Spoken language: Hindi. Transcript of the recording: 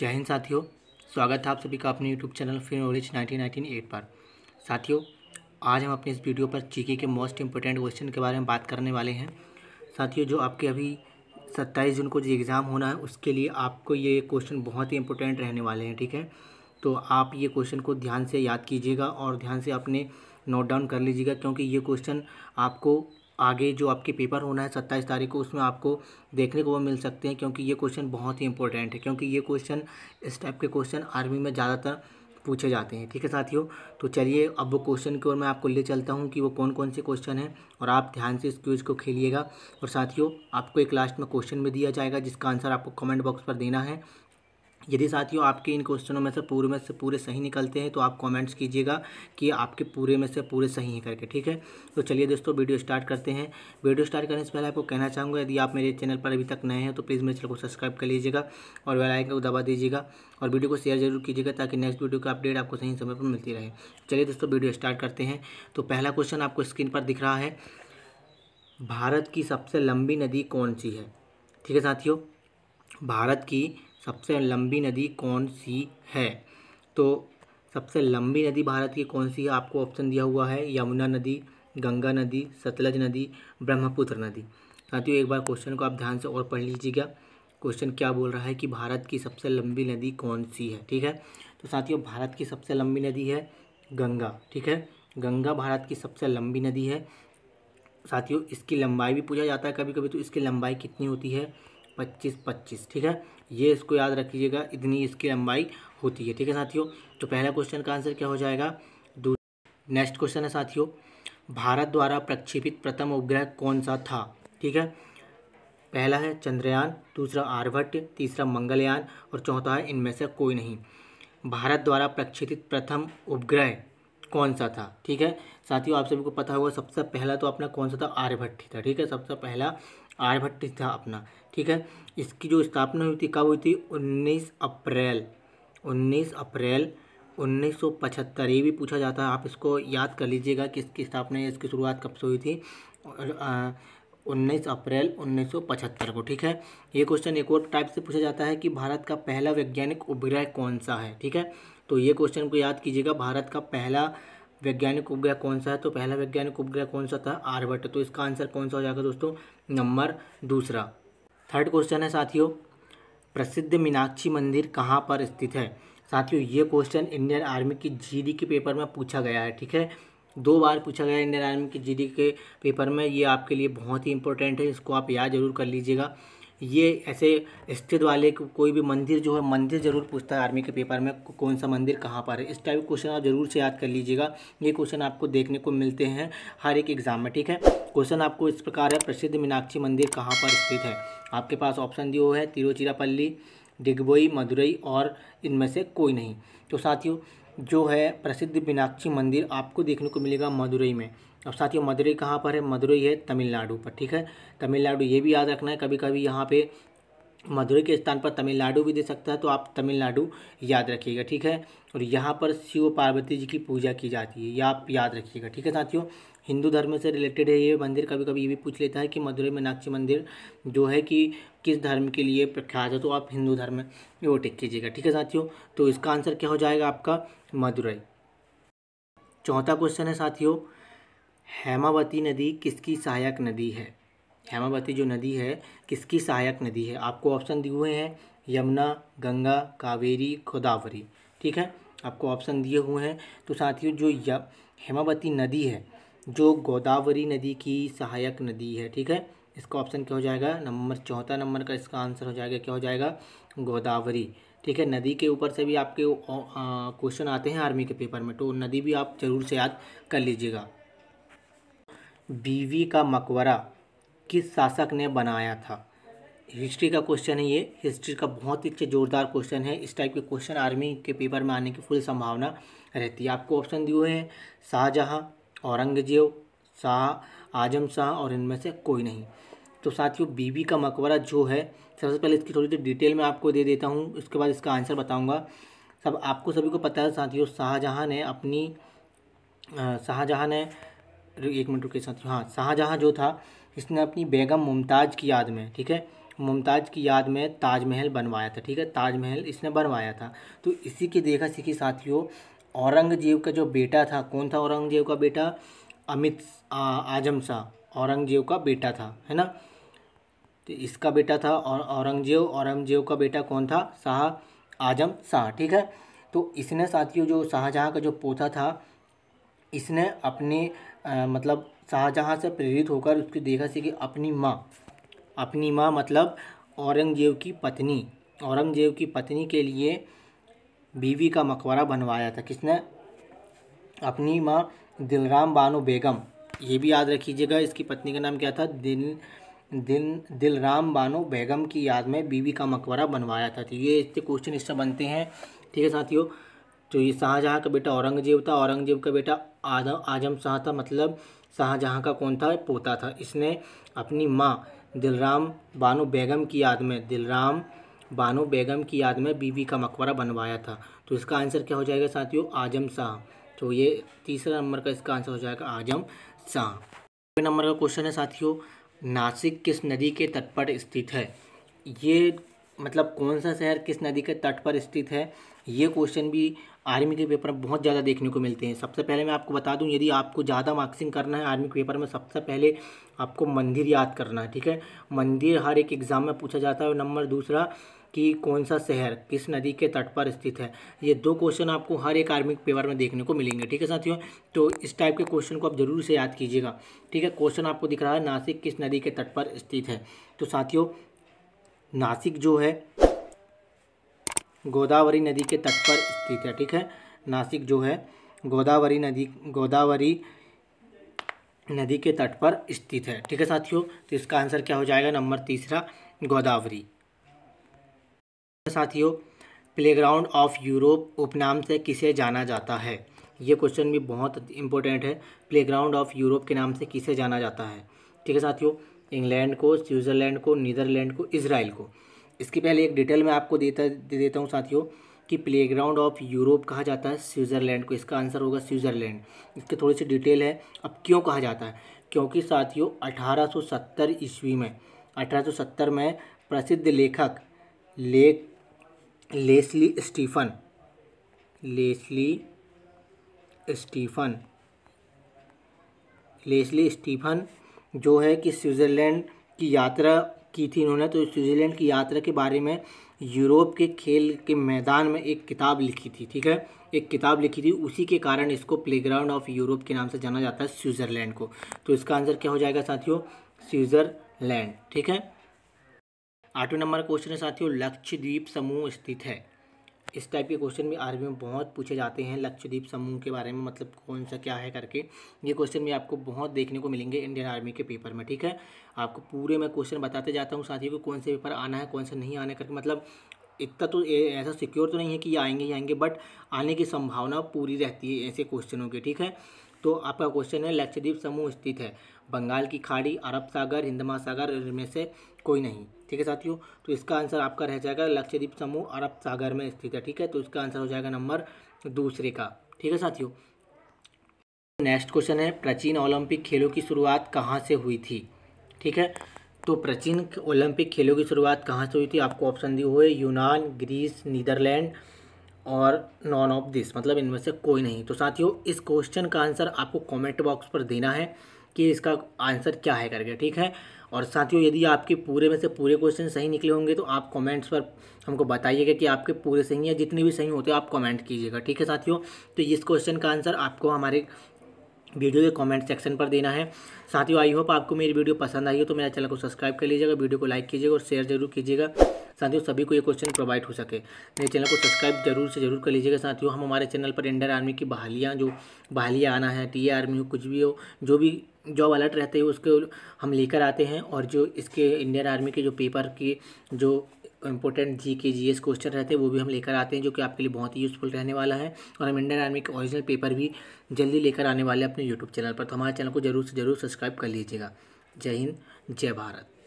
जय हिंद साथियों स्वागत है आप सभी का अपने YouTube channel film knowledge nineteen nineteen eight पर साथियों आज हम अपने इस वीडियो पर जीके के मोस्ट इंपॉर्टेंट क्वेश्चन के बारे में बात करने वाले हैं साथियों जो आपके अभी सत्ताईस जून को जो एग्ज़ाम होना है उसके लिए आपको ये क्वेश्चन बहुत ही इंपॉर्टेंट रहने वाले हैं ठीक है तो आप ये क्वेश्चन को ध्यान से याद कीजिएगा और ध्यान से अपने नोट डाउन कर लीजिएगा क्योंकि ये क्वेश्चन आपको आगे जो आपके पेपर होना है सत्ताईस तारीख को उसमें आपको देखने को वो मिल सकते हैं क्योंकि ये क्वेश्चन बहुत ही इंपॉर्टेंट है क्योंकि ये क्वेश्चन इस टाइप के क्वेश्चन आर्मी में ज़्यादातर पूछे जाते हैं ठीक है साथियों तो चलिए अब वो क्वेश्चन की ओर मैं आपको ले चलता हूँ कि वो कौन कौन से क्वेश्चन हैं और आप ध्यान से इस क्यूज को खेलिएगा और साथियों आपको एक लास्ट में क्वेश्चन भी दिया जाएगा जिसका आंसर आपको कमेंट बॉक्स पर देना है यदि साथियों आपके इन क्वेश्चनों में से पूरे में से पूरे सही निकलते हैं तो आप कमेंट्स कीजिएगा कि आपके पूरे में से पूरे सही हैं करके ठीक है तो चलिए दोस्तों वीडियो स्टार्ट करते हैं वीडियो स्टार्ट करने से पहले आपको कहना चाहूँगा यदि आप मेरे चैनल पर अभी तक नए हैं तो प्लीज़ मेरे चैनल को सब्सक्राइब कर लीजिएगा और वेलाइकन को दबा दीजिएगा और वीडियो को शेयर जरूर कीजिएगा ताकि नेक्स्ट वीडियो का अपडेट आपको सही समय पर मिलती रहे चलिए दोस्तों वीडियो स्टार्ट करते हैं तो पहला क्वेश्चन आपको स्क्रीन पर दिख रहा है भारत की सबसे लंबी नदी कौन सी है ठीक है साथियों भारत की सबसे लंबी नदी कौन सी है तो सबसे लंबी नदी भारत की कौन सी है आपको ऑप्शन दिया हुआ है यमुना नदी गंगा नदी सतलज नदी ब्रह्मपुत्र नदी साथियों एक बार क्वेश्चन को आप ध्यान से और पढ़ लीजिएगा क्वेश्चन क्या बोल रहा है कि भारत की सबसे लंबी नदी कौन सी है ठीक है तो साथियों भारत की सबसे लंबी नदी है गंगा ठीक है गंगा भारत की सबसे लंबी नदी है साथियों इसकी लंबाई भी पूछा जाता है कभी कभी तो इसकी लंबाई कितनी होती है पच्चीस पच्चीस ठीक है ये इसको याद रखिएगा इतनी इसकी लंबाई होती है ठीक है साथियों तो पहला क्वेश्चन का आंसर क्या हो जाएगा नेक्स्ट क्वेश्चन है साथियों भारत द्वारा प्रक्षेपित प्रथम उपग्रह कौन सा था ठीक है पहला है चंद्रयान दूसरा आर्यभट्ट तीसरा मंगलयान और चौथा है इनमें से कोई नहीं भारत द्वारा प्रक्षेपित प्रथम उपग्रह कौन सा था ठीक है साथियों आप सभी को पता होगा सबसे पहला तो अपना कौन सा था आर्यभट्ट था ठीक है सबसे पहला आर्यभट्ट था अपना ठीक है इसकी जो स्थापना हुई थी कब हुई थी उन्नीस अप्रैल उन्नीस अप्रैल 1975 ये भी पूछा जाता है आप इसको याद कर लीजिएगा कि इसकी स्थापना या इसकी शुरुआत कब से हुई थी उन्नीस अप्रैल 1975 को ठीक है ये क्वेश्चन एक और टाइप से पूछा जाता है कि भारत का पहला वैज्ञानिक उपग्रह कौन सा है ठीक है तो ये क्वेश्चन को याद कीजिएगा भारत का पहला वैज्ञानिक उपग्रह कौन सा है तो पहला वैज्ञानिक उपग्रह कौन सा था आर्यभट्ट तो इसका आंसर कौन सा हो जाएगा दोस्तों नंबर दूसरा थर्ड क्वेश्चन है साथियों प्रसिद्ध मीनाक्षी मंदिर कहाँ पर स्थित है साथियों ये क्वेश्चन इंडियन आर्मी की जीडी के पेपर में पूछा गया है ठीक है दो बार पूछा गया इंडियन आर्मी की जीडी के पेपर में ये आपके लिए बहुत ही इंपॉर्टेंट है इसको आप याद जरूर कर लीजिएगा ये ऐसे स्थित वाले कोई भी मंदिर जो है मंदिर ज़रूर पूछता है आर्मी के पेपर में कौन सा मंदिर कहाँ पर है इस टाइप के क्वेश्चन आप ज़रूर से याद कर लीजिएगा ये क्वेश्चन आपको देखने को मिलते हैं हर एक एग्ज़ाम में ठीक है क्वेश्चन आपको इस प्रकार है प्रसिद्ध मीनाक्षी मंदिर कहाँ पर स्थित है आपके पास ऑप्शन दिए है तिरुचिरापल्ली डिगबोई मदुरई और इनमें से कोई नहीं तो साथियों जो है प्रसिद्ध मीनाक्षी मंदिर आपको देखने को मिलेगा मदुरई में अब साथियों मदुरई कहाँ पर है मदुरई है तमिलनाडु पर ठीक है तमिलनाडु ये भी याद रखना है कभी कभी यहाँ पे मदुरई के स्थान पर तमिलनाडु भी दे सकता है तो आप तमिलनाडु याद रखिएगा ठीक है और यहाँ पर शिव पार्वती जी की पूजा की जाती है ये या आप याद रखिएगा ठीक है साथियों हिंदू धर्म से रिलेटेड है ये मंदिर कभी कभी ये भी पूछ लेता है कि मदुरई मीनाक्षी मंदिर जो है कि किस धर्म के लिए प्रख्यात है तो आप हिंदू धर्म में वो टिक कीजिएगा ठीक है साथियों तो इसका आंसर क्या हो जाएगा आपका मदुरई चौथा क्वेश्चन है साथियों हेमावती नदी किसकी सहायक नदी है हेमावती जो नदी है किसकी सहायक नदी है आपको ऑप्शन दिए हुए हैं यमुना गंगा कावेरी गोदावरी ठीक है आपको ऑप्शन दिए हुए हैं तो साथियों जो हेमावती नदी है जो गोदावरी नदी की सहायक नदी है ठीक है इसका ऑप्शन क्या हो जाएगा नंबर चौथा नंबर का इसका आंसर हो जाएगा क्या हो जाएगा गोदावरी ठीक है नदी के ऊपर से भी आपके क्वेश्चन आते हैं आर्मी के पेपर में तो नदी भी आप ज़रूर से याद कर लीजिएगा बीवी का मकबरा किस शासक ने बनाया था हिस्ट्री का क्वेश्चन है ये हिस्ट्री का बहुत ही जोरदार क्वेश्चन है इस टाइप के क्वेश्चन आर्मी के पेपर में आने की फुल संभावना रहती है आपको ऑप्शन दिए हुए हैं शाहजहाँ औरंगजेब शाह आजम शाह और इनमें से कोई नहीं तो साथियों बीबी का मकबरा जो है सबसे पहले इसकी थोड़ी सी डिटेल में आपको दे देता हूँ उसके बाद इसका आंसर बताऊँगा सब आपको सभी को पता है साथियों शाहजहाँ ने अपनी शाहजहाँ ने एक मिनट रुके साथियों हाँ शाहजहाँ जो था इसने अपनी बेगम मुमताज़ की याद में ठीक है मुमताज़ की याद में ताजमहल बनवाया था ठीक है ताजमहल इसने बनवाया था तो इसी की देखा सीखी साथियों औरंगजेब का जो बेटा था कौन था औरंगजेब का बेटा अमित आजम शाह औरंगजेब का बेटा था है ना तो इसका बेटा था और औरंगजेब औरंगजेब का बेटा कौन था शाह आजम शाह ठीक है तो इसने साथियों जो शाहजहाँ का जो पोता था इसने अपने आ, मतलब शाहजहाँ से प्रेरित होकर उसकी देखा से कि अपनी माँ अपनी माँ मतलब औरंगजेब की पत्नी औरंगजेब की पत्नी के लिए बीवी का मकबरा बनवाया था किसने अपनी माँ दिलराम बानो बेगम ये भी याद रखीजिएगा इसकी पत्नी का नाम क्या था दिल दिल दिलराम बानो बेगम की याद में बीवी का मकबरा बनवाया था तो ये इससे क्वेश्चन इससे बनते हैं ठीक है साथियों तो ये शाहजहाँ का बेटा औरंगजेब था औरंगजेब का बेटा आदम आजम शाह था मतलब शाहजहाँ का कौन था पोता था इसने अपनी माँ दिलराम बानो बेगम की याद में दिलराम बानो बेगम की याद में बीवी का मकबरा बनवाया था तो इसका आंसर क्या हो जाएगा साथियों आजम शाह तो ये तीसरा नंबर का इसका आंसर हो जाएगा आजम शाह नंबर का क्वेश्चन है साथियों नासिक किस नदी के तट पर स्थित है ये मतलब कौन सा शहर किस नदी के तट पर स्थित है ये क्वेश्चन भी आर्मी के पेपर में बहुत ज़्यादा देखने को मिलते हैं सबसे पहले मैं आपको बता दूं यदि आपको ज़्यादा मार्क्सिंग करना है आर्मी के पेपर में सबसे पहले आपको मंदिर याद करना है ठीक है मंदिर हर एक एग्ज़ाम में पूछा जाता है और नंबर दूसरा कि कौन सा शहर किस नदी के तट पर स्थित है ये दो क्वेश्चन आपको हर एक आर्मिक पेपर में देखने को मिलेंगे ठीक है साथियों तो इस टाइप के क्वेश्चन को आप जरूर से याद कीजिएगा ठीक है क्वेश्चन आपको दिख रहा है नासिक किस नदी के तट पर स्थित है तो साथियों नासिक जो है गोदावरी नदी के तट पर स्थित है ठीक है नासिक जो है गोदावरी नदी गोदावरी नदी के तट पर स्थित है ठीक है साथियों तो इसका आंसर क्या हो जाएगा नंबर तीसरा गोदावरी साथियों प्लेग्राउंड ऑफ यूरोप उपनाम से किसे जाना जाता है ये क्वेश्चन भी बहुत इंपॉर्टेंट है प्लेग्राउंड ऑफ यूरोप के नाम से किसे जाना जाता है ठीक है साथियों इंग्लैंड को स्विट्ज़रलैंड को नीदरलैंड को इसराइल को इसकी पहले एक डिटेल मैं आपको देता दे देता हूँ साथियों कि प्लेग्राउंड ऑफ यूरोप कहा जाता है स्विट्ज़रलैंड को इसका आंसर होगा स्विट्ज़रलैंड इसकी थोड़ी सी डिटेल है अब क्यों कहा जाता है क्योंकि साथियों 1870 ईस्वी में 1870 में प्रसिद्ध लेखक लेख Leslie Stephen Leslie Stephen Leslie Stephen जो है कि स्विट्ज़रलैंड की यात्रा की थी इन्होंने तो स्विट्ज़रलैंड की यात्रा के बारे में यूरोप के खेल के मैदान में एक किताब लिखी थी ठीक है एक किताब लिखी थी उसी के कारण इसको प्लेग्राउंड ऑफ यूरोप के नाम से जाना जाता है स्विट्ज़रलैंड को तो इसका आंसर क्या हो जाएगा साथियों स्विट्ज़रलैंड ठीक है आठवें नंबर क्वेश्चन है साथियों लक्षद्वीप समूह स्थित है इस टाइप के क्वेश्चन भी आर्मी में बहुत पूछे जाते हैं लक्षद्वीप समूह के बारे में मतलब कौन सा क्या है करके ये क्वेश्चन भी आपको बहुत देखने को मिलेंगे इंडियन आर्मी के पेपर में ठीक है आपको पूरे मैं क्वेश्चन बताते जाता हूँ साथियों को कौन से पेपर आना है कौन सा नहीं आना करके मतलब इतना तो ऐसा सिक्योर तो नहीं है कि ये आएंगे ही आएंगे बट आने की संभावना पूरी रहती है ऐसे क्वेश्चनों की ठीक है तो आपका क्वेश्चन है लक्षद्वीप समूह स्थित है बंगाल की खाड़ी अरब सागर हिंद महासागर में से कोई नहीं ठीक है साथियों तो इसका आंसर आपका रह जाएगा लक्षद्वीप समूह अरब सागर में स्थित है ठीक है तो इसका आंसर हो जाएगा नंबर दूसरे का ठीक है साथियों नेक्स्ट क्वेश्चन है प्राचीन ओलंपिक खेलों की शुरुआत कहाँ से हुई थी ठीक है तो प्राचीन ओलंपिक खेलों की शुरुआत कहाँ से हुई थी आपको ऑप्शन दिए हुए यूनान ग्रीस नीदरलैंड और नॉन ऑफ दिस मतलब इनमें से कोई नहीं तो साथियों इस क्वेश्चन का आंसर आपको कमेंट बॉक्स पर देना है कि इसका आंसर क्या है करके ठीक है और साथियों यदि आपके पूरे में से पूरे क्वेश्चन सही निकले होंगे तो आप कमेंट्स पर हमको बताइएगा कि आपके पूरे सही या जितने भी सही होते हैं आप कमेंट कीजिएगा ठीक है साथियों तो इस क्वेश्चन का आंसर आपको हमारे वीडियो के कमेंट सेक्शन पर देना है साथियों आई होप आपको मेरी वीडियो पसंद आई हो तो मेरा चैनल को सब्सक्राइब कर लीजिएगा वीडियो को लाइक कीजिएगा और शेयर जरूर कीजिएगा साथियों सभी को ये क्वेश्चन प्रोवाइड हो सके मेरे चैनल को सब्सक्राइब जरूर से जरूर कर लीजिएगा साथियों हम हमारे चैनल पर इंडियन आर्मी की बहालियाँ जो बहालियाँ आना है टी आर्मी हो कुछ भी हो जो भी जॉब अलर्ट रहते हैं उसके हम लेकर आते हैं और जो इसके इंडियन आर्मी के जो पेपर की जो इंपॉर्टेंट जी के जी एस क्वेश्चन रहते हैं वो भी हम लेकर आते हैं जो कि आपके लिए बहुत ही यूज़फुल रहने वाला है और हम इंडियन आर्मी के ओरिजिनल पेपर भी जल्दी लेकर आने वाले हैं अपने यूट्यूब चैनल पर तो हमारे चैनल को जरूर से जरूर सब्सक्राइब कर लीजिएगा जय हिंद जय भारत